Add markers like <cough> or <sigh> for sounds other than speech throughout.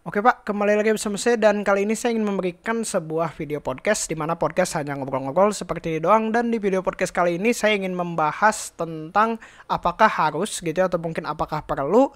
Oke Pak, kembali lagi bersama saya dan kali ini saya ingin memberikan sebuah video podcast di mana podcast hanya ngobrol-ngobrol seperti ini doang dan di video podcast kali ini saya ingin membahas tentang apakah harus gitu ya, atau mungkin apakah perlu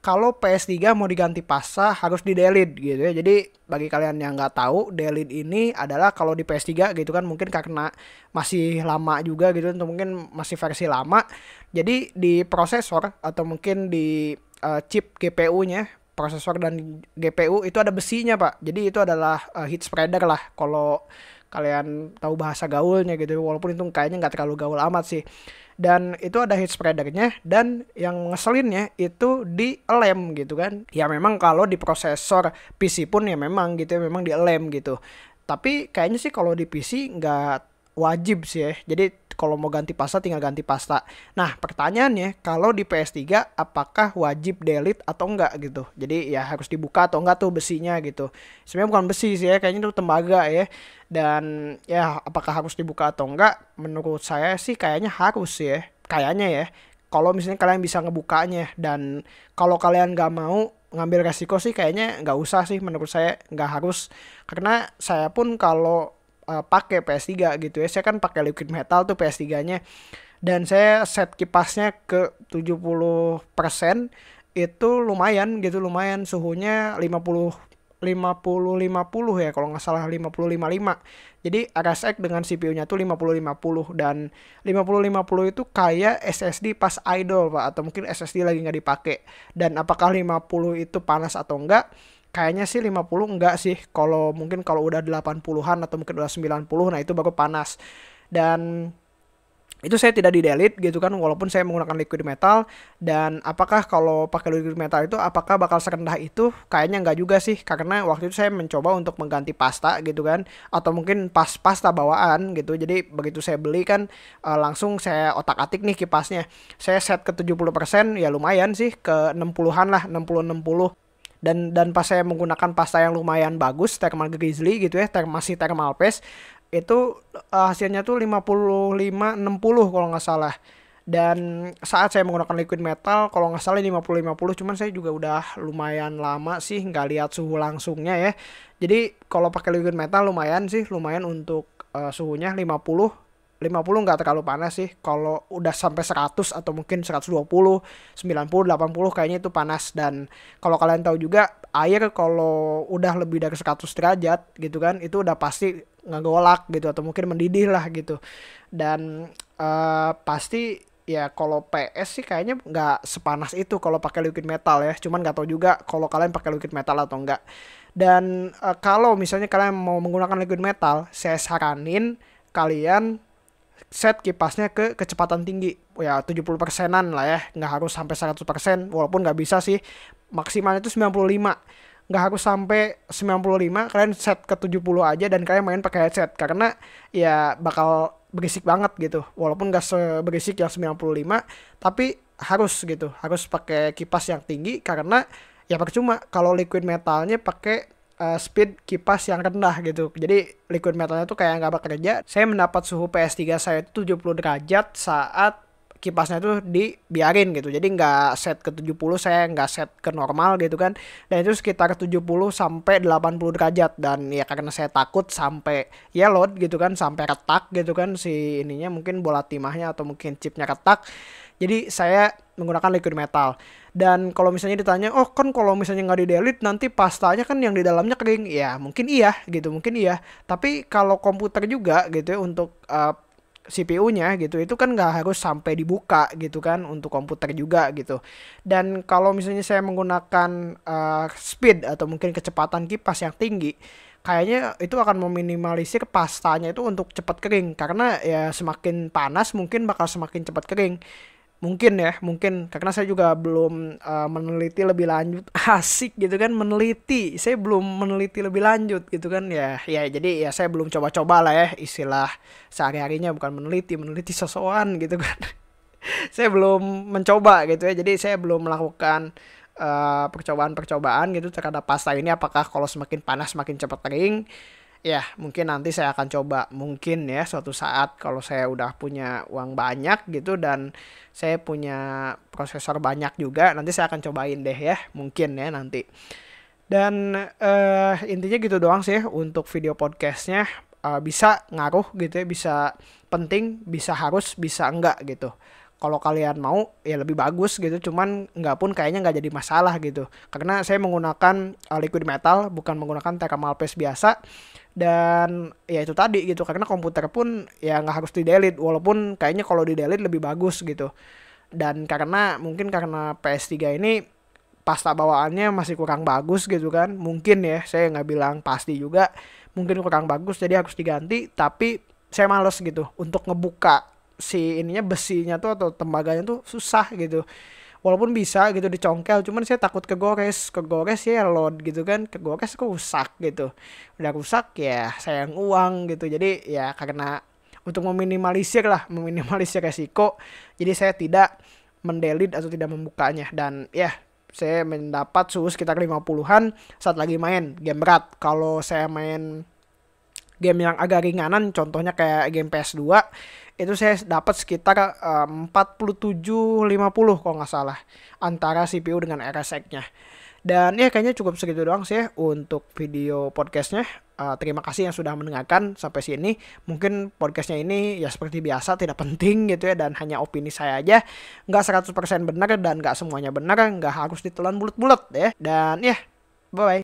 kalau PS3 mau diganti pasta harus di delete gitu ya. Jadi bagi kalian yang nggak tahu delete ini adalah kalau di PS3 gitu kan mungkin karena masih lama juga gitu atau mungkin masih versi lama. Jadi di prosesor atau mungkin di eh, chip GPU-nya prosesor dan GPU itu ada besinya pak jadi itu adalah uh, heat spreader lah kalau kalian tahu bahasa gaulnya gitu walaupun itu kayaknya nggak terlalu gaul amat sih dan itu ada heat spreadernya dan yang ngeselinnya itu di lem gitu kan ya memang kalau di prosesor PC pun ya memang gitu ya memang di lem gitu tapi kayaknya sih kalau di PC nggak wajib sih ya. Jadi kalau mau ganti pasta tinggal ganti pasta. Nah, pertanyaannya kalau di PS3 apakah wajib delete atau enggak gitu. Jadi ya harus dibuka atau enggak tuh besinya gitu. Sebenarnya bukan besi sih ya, kayaknya itu tembaga ya. Dan ya apakah harus dibuka atau enggak menurut saya sih kayaknya harus sih ya. Kayaknya ya. Kalau misalnya kalian bisa ngebukanya dan kalau kalian nggak mau ngambil resiko sih kayaknya nggak usah sih menurut saya nggak harus karena saya pun kalau uh, pakai PS3 gitu ya. Saya kan pakai liquid metal tuh PS3-nya. Dan saya set kipasnya ke 70% itu lumayan gitu, lumayan suhunya 50 50 50 ya kalau nggak salah 50 55. Jadi RSX dengan CPU-nya tuh 50 50 dan 50 50 itu kayak SSD pas idle Pak atau mungkin SSD lagi nggak dipakai. Dan apakah 50 itu panas atau enggak? kayaknya sih 50 enggak sih. Kalau mungkin kalau udah 80-an atau mungkin udah 90 nah itu baru panas. Dan itu saya tidak di gitu kan walaupun saya menggunakan liquid metal dan apakah kalau pakai liquid metal itu apakah bakal serendah itu kayaknya enggak juga sih karena waktu itu saya mencoba untuk mengganti pasta gitu kan atau mungkin pas pasta bawaan gitu jadi begitu saya beli kan uh, langsung saya otak atik nih kipasnya saya set ke 70% ya lumayan sih ke 60-an lah 60 60 dan dan pas saya menggunakan pasta yang lumayan bagus thermal grizzly gitu ya term, masih thermal paste itu uh, hasilnya tuh 55 60 kalau nggak salah dan saat saya menggunakan liquid metal kalau nggak salah 50 50 cuman saya juga udah lumayan lama sih nggak lihat suhu langsungnya ya jadi kalau pakai liquid metal lumayan sih lumayan untuk uh, suhunya 50 50 nggak terlalu panas sih. Kalau udah sampai 100 atau mungkin 120, 90, 80 kayaknya itu panas. Dan kalau kalian tahu juga air kalau udah lebih dari 100 derajat gitu kan, itu udah pasti ngegolak gitu atau mungkin mendidih lah gitu. Dan uh, pasti ya kalau PS sih kayaknya nggak sepanas itu kalau pakai liquid metal ya cuman nggak tahu juga kalau kalian pakai liquid metal atau enggak dan e, kalau misalnya kalian mau menggunakan liquid metal saya saranin kalian set kipasnya ke kecepatan tinggi ya 70 persenan lah ya nggak harus sampai 100 persen walaupun nggak bisa sih maksimalnya itu 95 nggak harus sampai 95 kalian set ke 70 aja dan kalian main pakai headset karena ya bakal berisik banget gitu walaupun nggak seberisik yang 95 tapi harus gitu harus pakai kipas yang tinggi karena ya percuma kalau liquid metalnya pakai uh, speed kipas yang rendah gitu. Jadi liquid metalnya tuh kayak nggak bekerja. Saya mendapat suhu PS3 saya itu 70 derajat saat kipasnya tuh dibiarin gitu. Jadi nggak set ke 70, saya nggak set ke normal gitu kan. Dan itu sekitar 70 sampai 80 derajat dan ya karena saya takut sampai yellow gitu kan, sampai retak gitu kan si ininya mungkin bola timahnya atau mungkin chipnya retak jadi saya menggunakan liquid metal. Dan kalau misalnya ditanya, oh kan kalau misalnya nggak didelete nanti pastanya kan yang di dalamnya kering. Ya mungkin iya gitu, mungkin iya. Tapi kalau komputer juga gitu ya untuk uh, eh, CPU-nya gitu itu kan nggak harus sampai dibuka gitu kan untuk komputer juga gitu dan kalau misalnya saya menggunakan uh, speed atau mungkin kecepatan kipas yang tinggi kayaknya itu akan meminimalisir pastanya itu untuk cepat kering karena ya semakin panas mungkin bakal semakin cepat kering mungkin ya mungkin karena saya juga belum uh, meneliti lebih lanjut <laughs> asik gitu kan meneliti saya belum meneliti lebih lanjut gitu kan ya ya jadi ya saya belum coba-coba lah ya istilah sehari harinya bukan meneliti meneliti sosokan gitu kan <laughs> saya belum mencoba gitu ya jadi saya belum melakukan eh, percobaan-percobaan uh, gitu terhadap pasta ini apakah kalau semakin panas semakin cepat kering ya mungkin nanti saya akan coba mungkin ya suatu saat kalau saya udah punya uang banyak gitu dan saya punya prosesor banyak juga nanti saya akan cobain deh ya mungkin ya nanti dan uh, intinya gitu doang sih untuk video podcastnya uh, bisa ngaruh gitu ya bisa penting bisa harus bisa enggak gitu kalau kalian mau ya lebih bagus gitu cuman nggak pun kayaknya nggak jadi masalah gitu karena saya menggunakan uh, liquid metal bukan menggunakan thermal paste biasa dan ya itu tadi gitu karena komputer pun ya nggak harus di delete walaupun kayaknya kalau di delete lebih bagus gitu dan karena mungkin karena PS3 ini pasta bawaannya masih kurang bagus gitu kan mungkin ya saya nggak bilang pasti juga mungkin kurang bagus jadi harus diganti tapi saya males gitu untuk ngebuka si ininya besinya tuh atau tembaganya tuh susah gitu walaupun bisa gitu dicongkel cuman saya takut kegores kegores ya load gitu kan kegores kok rusak gitu udah rusak ya sayang uang gitu jadi ya karena untuk meminimalisir lah meminimalisir resiko jadi saya tidak mendelit atau tidak membukanya dan ya saya mendapat suhu sekitar 50-an saat lagi main game berat kalau saya main game yang agak ringanan contohnya kayak game PS2 itu saya dapat sekitar eh, lima 4750 kalau nggak salah antara CPU dengan RSX-nya. Dan ya kayaknya cukup segitu doang sih ya untuk video podcastnya. Uh, terima kasih yang sudah mendengarkan sampai sini. Mungkin podcastnya ini ya seperti biasa tidak penting gitu ya dan hanya opini saya aja. Nggak 100% benar dan nggak semuanya benar, nggak harus ditelan bulat-bulat ya. Dan ya, bye-bye.